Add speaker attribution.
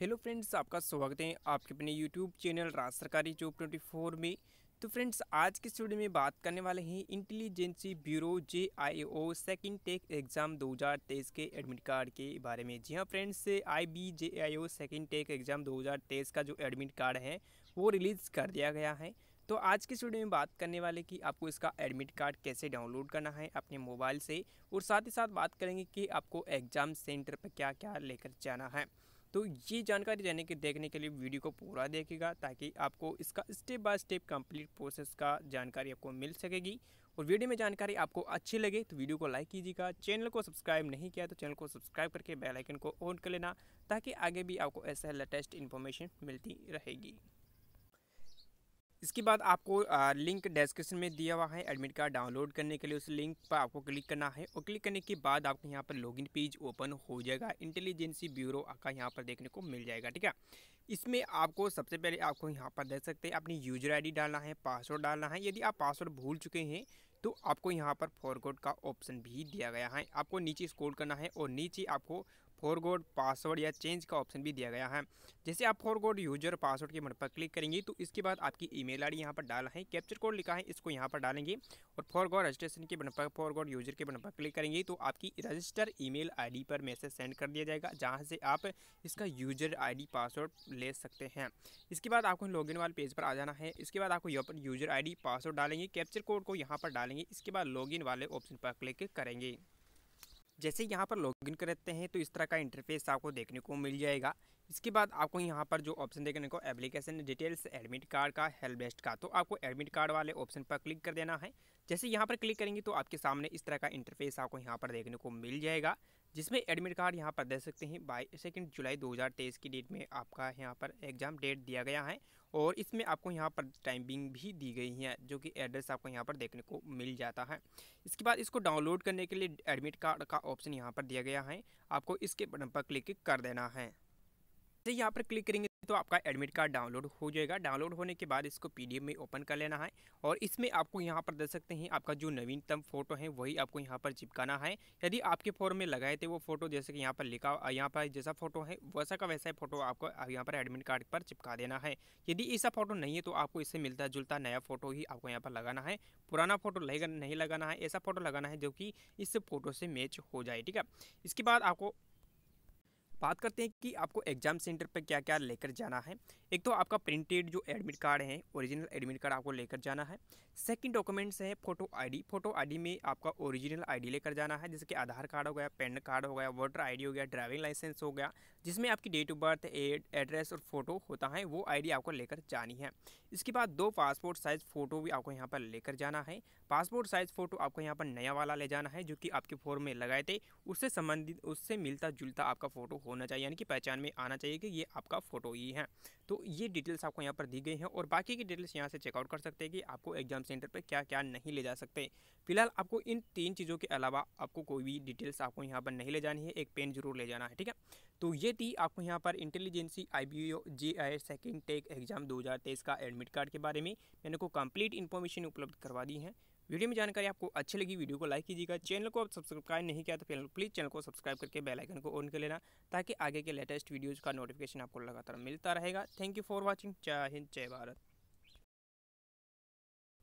Speaker 1: hello friends आपका स्वागत है आपके अपने यूट्यूब चैनल राज सरकारी जॉब ट्वेंटी फोर में तो फ्रेंड्स आज के स्टूडियो में बात करने वाले हैं intelligence bureau J I O second tech exam 2023 के एडमिट कार्ड के बारे में जी हाँ friends I B J I O second tech exam 2023 का जो एडमिट कार्ड है वो रिलीज़ कर दिया गया है तो आज के स्टूडियो में बात करने वाले कि आपको इसका एडमिट कार्ड कैसे डाउनलोड करना है अपने मोबाइल से और साथ ही साथ बात करेंगे कि आपको एग्ज़ाम सेंटर पर क्या क्या लेकर जाना है तो ये जानकारी देने के देखने के लिए वीडियो को पूरा देखेगा ताकि आपको इसका step by step complete process का जानकारी आपको मिल सकेगी और वीडियो में जानकारी आपको अच्छी लगे तो वीडियो को लाइक कीजिएगा चैनल को सब्सक्राइब नहीं किया तो चैनल को सब्सक्राइब करके बेल आइकन को ऑन कर लेना ताकि आगे भी आपको ऐसा लेटेस्ट इन्फॉर्मेशन मिलती रहेगी इसके बाद आपको लिंक डिस्क्रिप्शन में दिया हुआ है एडमिट कार्ड डाउनलोड करने के लिए उस लिंक पर आपको क्लिक करना है और क्लिक करने के बाद आपको यहाँ पर लॉगिन पेज ओपन हो जाएगा इंटेलिजेंसी ब्यूरो का यहाँ पर देखने को मिल जाएगा ठीक है इसमें आपको सबसे पहले आपको यहाँ पर देख सकते हैं अपनी यूजर आई डालना है पासवर्ड डालना है यदि आप पासवर्ड भूल चुके हैं तो आपको यहाँ पर फॉरकोड का ऑप्शन भी दिया गया है आपको नीचे स्कोर करना है और नीचे आपको फॉरगोड पासवर्ड या चेंज का ऑप्शन भी दिया गया है जैसे आप फॉरगोड यूजर पासवर्ड के बटन पर क्लिक करेंगे तो इसके बाद आपकी ईमेल आईडी यहाँ पर डाला है कैप्चर कोड लिखा है इसको यहाँ पर डालेंगे और फॉरगोड रजिस्ट्रेशन के बन पर फॉरगोड यूजर के बन पर क्लिक करेंगे तो आपकी रजिस्टर ई मेल पर मैसेज सेंड कर दिया जाएगा जहाँ से आप इसका यूजर आईडी पासवर्ड ले सकते हैं इसके बाद आपको लॉगिन वाले पेज पर आ जाना है इसके बाद आपको यहाँ पर यूजर आईडी पासवर्ड डालेंगे कैप्चर कोड को यहाँ पर डालेंगे इसके बाद लॉगिन वाले ऑप्शन पर क्लिक करेंगे जैसे यहाँ पर लॉगिन करते हैं तो इस तरह का इंटरफेस आपको देखने को मिल जाएगा इसके बाद आपको यहाँ पर जो ऑप्शन देखने को एप्लीकेशन डिटेल्स एडमिट कार्ड का हेल्प डेस्ट का तो आपको एडमिट कार्ड वाले ऑप्शन पर क्लिक कर देना है जैसे यहाँ पर क्लिक करेंगे तो आपके सामने इस तरह का इंटरफेस आपको यहाँ पर देखने को मिल जाएगा जिसमें एडमिट कार्ड यहाँ पर दे सकते हैं बाई सेकेंड जुलाई दो की डेट में आपका यहाँ पर एग्ज़ाम डेट दिया गया है और इसमें आपको यहाँ पर टाइमिंग भी दी गई है जो कि एड्रेस आपको यहाँ पर देखने को मिल जाता है इसके बाद इसको डाउनलोड करने के लिए एडमिट कार्ड का ऑप्शन यहाँ पर दिया गया है आपको इसके बटन पर क्लिक कर देना है जैसे तो यहाँ पर क्लिक करेंगे तो आपका एडमिट कार्ड डाउनलोड हो जाएगा डाउनलोड होने के बाद इसको पीडीएफ में ओपन कर लेना है और इसमें आपको यहाँ पर देख सकते हैं आपका जो नवीनतम फोटो है वही आपको यहाँ पर चिपकाना है यदि आपके फॉर्म में लगाए थे वो फोटो जैसे कि यहाँ पर लिखा यहाँ पर जैसा फोटो है वैसा का वैसा फोटो आपको यहाँ पर एडमिट कार्ड पर चिपका देना है यदि ऐसा फोटो नहीं है तो आपको इससे मिलता जुलता नया फोटो ही आपको यहाँ पर लगाना है पुराना फोटो नहीं लगाना है ऐसा फोटो लगाना है जो कि इस फोटो से मैच हो जाए ठीक है इसके बाद आपको बात करते हैं कि आपको एग्जाम सेंटर पर क्या क्या लेकर जाना है एक तो आपका प्रिंटेड जो एडमिट कार्ड है ओरिजिनल एडमिट कार्ड आपको लेकर जाना है सेकंड डॉक्यूमेंट्स है फोटो आईडी फोटो आईडी में आपका ओरिजिनल आईडी लेकर जाना है जैसे कि आधार कार्ड हो गया पैन कार्ड हो गया वोटर आई हो गया ड्राइविंग लाइसेंस हो गया जिसमें आपकी डेट ऑफ बर्थ एड्रेस और फोटो होता है वो आई आपको लेकर जानी है इसके बाद दो पासपोर्ट साइज़ फ़ोटो भी आपको यहाँ पर लेकर जाना है पासपोर्ट साइज़ फ़ोटो आपको यहाँ पर नया वाला ले जाना है जो कि आपके फॉर्म में लगाए थे उससे संबंधित उससे मिलता जुलता आपका फ़ोटो होना चाहिए यानी कि पहचान में आना चाहिए कि ये आपका फ़ोटो ही है तो ये डिटेल्स आपको यहाँ पर दी गई हैं और बाकी की डिटेल्स यहाँ से चेकआउट कर सकते हैं कि आपको एग्जाम सेंटर पर क्या क्या नहीं ले जा सकते फिलहाल आपको इन तीन चीज़ों के अलावा आपको कोई भी डिटेल्स आपको यहाँ पर नहीं ले जानी है एक पेन जरूर ले जाना है ठीक है तो ये थी आपको यहाँ पर intelligence I B O G I second tech exam दो का एडमिट कार्ड के बारे में मैंने को कम्प्लीट इन्फॉर्मेशन उपलब्ध करवा दी है वीडियो में जानकारी आपको अच्छी लगी वीडियो को लाइक कीजिएगा चैनल को आप सब्सक्राइब नहीं किया तो प्लीज़ चैनल को सब्सक्राइब करके बेल आइकन को ऑन कर लेना ताकि आगे के लेटेस्ट वीडियोज़ का नोटिफिकेशन आपको लगातार मिलता रहेगा थैंक यू फॉर वॉचिंग जय हिंद जय भारत